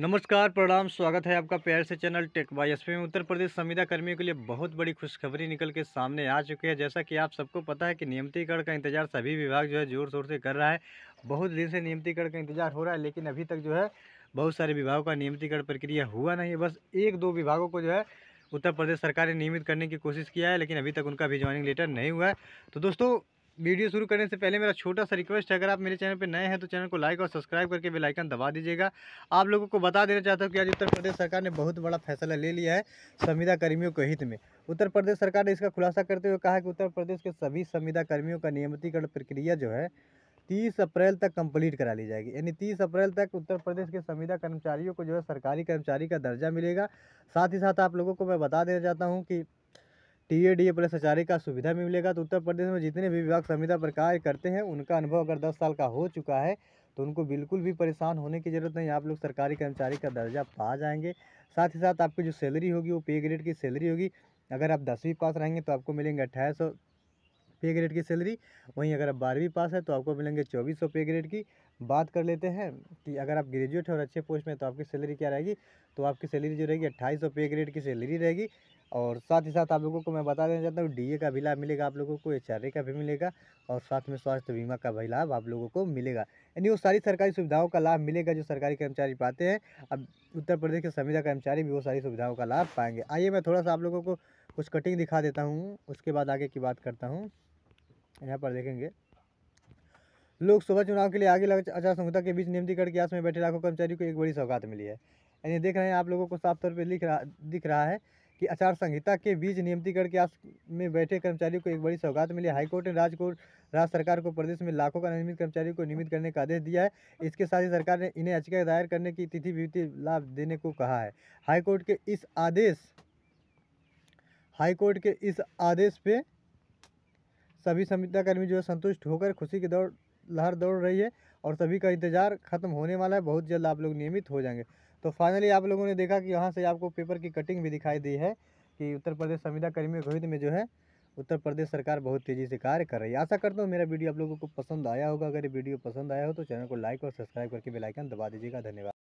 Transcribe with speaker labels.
Speaker 1: नमस्कार प्रणाम स्वागत है आपका प्यार से चैनल टेक बाई एस में उत्तर प्रदेश संविदा कर्मियों के लिए बहुत बड़ी खुशखबरी निकल के सामने आ चुकी है जैसा कि आप सबको पता है कि नियमितीकरण का इंतजार सभी विभाग जो है जोर शोर से कर रहा है बहुत दिन से नियमितीकरण का इंतजार हो रहा है लेकिन अभी तक जो है बहुत सारे विभागों का नियमितीकरण प्रक्रिया हुआ नहीं है बस एक दो विभागों को जो है उत्तर प्रदेश सरकार ने नियमित करने की कोशिश किया है लेकिन अभी तक उनका भी ज्वाइनिंग लेटर नहीं हुआ है तो दोस्तों वीडियो शुरू करने से पहले मेरा छोटा सा रिक्वेस्ट है अगर आप मेरे चैनल पर नए हैं तो चैनल को लाइक और सब्सक्राइब करके बेल आइकन दबा दीजिएगा आप लोगों को बता देना चाहता हूँ कि आज उत्तर प्रदेश सरकार ने बहुत बड़ा फैसला ले लिया है संविदा कर्मियों के हित में उत्तर प्रदेश सरकार ने इसका खुलासा करते हुए कहा कि उत्तर प्रदेश के सभी संविदा कर्मियों का नियमितीकरण प्रक्रिया जो है तीस अप्रैल तक कंप्लीट करा ली जाएगी यानी तीस अप्रैल तक उत्तर प्रदेश के संविदा कर्मचारियों को जो है सरकारी कर्मचारी का दर्जा मिलेगा साथ ही साथ आप लोगों को मैं बता देना चाहता हूँ कि T A D A plus H का सुविधा भी मिलेगा तो उत्तर प्रदेश में जितने भी विभाग संविदा पर कार्य करते हैं उनका अनुभव अगर दस साल का हो चुका है तो उनको बिल्कुल भी परेशान होने की ज़रूरत नहीं आप लोग सरकारी कर्मचारी का दर्जा पा जाएंगे साथ ही साथ आपकी जो सैलरी होगी वो पे ग्रेड की सैलरी होगी अगर आप दसवीं पास रहेंगे तो आपको मिलेंगे अट्ठाईस सौ पे ग्रेड की सैलरी वहीं अगर आप बारहवीं पास है तो आपको मिलेंगे चौबीस सौ पे ग्रेड की बात कर लेते हैं कि अगर आप ग्रेजुएट हैं और अच्छे पोस्ट में तो आपकी सैलरी क्या रहेगी तो आपकी सैलरी जो रहेगी अट्ठाईस सौ पे ग्रेड की सैलरी रहेगी और साथ ही साथ आप लोगों को मैं बता देना चाहता हूँ डीए का भी लाभ मिलेगा आप लोगों को एच का भी मिलेगा और साथ में स्वास्थ्य बीमा का भी लाभ आप लोगों को मिलेगा यानी वो सारी सरकारी सुविधाओं का लाभ मिलेगा जो सरकारी कर्मचारी पाते हैं अब उत्तर प्रदेश के संविदा कर्मचारी भी वो सारी सुविधाओं का लाभ पाएंगे आइए मैं थोड़ा सा आप लोगों को कुछ कटिंग दिखा देता हूँ उसके बाद आगे की बात करता हूँ यहाँ पर देखेंगे लोकसभा चुनाव के लिए आगे लग आचार संहिता के बीच नियमितीकरण के आस में बैठे लाखों कर्मचारियों को एक बड़ी सौगात मिली है यानी देख रहे हैं आप लोगों को साफ तौर पर लिख रहा दिख रहा है कि आचार संहिता के बीच नियमितीकरण के आस में बैठे कर्मचारियों को एक बड़ी सौगात मिली हाईकोर्ट ने राज्य को राज्य सरकार को प्रदेश में लाखों का नियमित कर्मचारियों को नियमित करने का आदेश दिया है इसके साथ ही सरकार ने इन्हें याचिका दायर करने की तिथि विवृत्ति लाभ देने को कहा है हाईकोर्ट के इस आदेश हाईकोर्ट के इस आदेश पे सभी कर्मी जो है संतुष्ट होकर खुशी की दौड़ लहर दौड़ रही है और सभी का इंतजार खत्म होने वाला है बहुत जल्द आप लोग नियमित हो जाएंगे तो फाइनली आप लोगों ने देखा कि यहाँ से आपको पेपर की कटिंग भी दिखाई दी है कि उत्तर प्रदेश संविदा कर्मी घोषित में जो है उत्तर प्रदेश सरकार बहुत तेज़ी से कार्य कर रही है आशा करता हूँ मेरा वीडियो आप लोगों को पसंद आया होगा अगर ये वीडियो पसंद आया हो तो चैनल को लाइक और सब्सक्राइब करके बेलाइकन दबा दीजिएगा धन्यवाद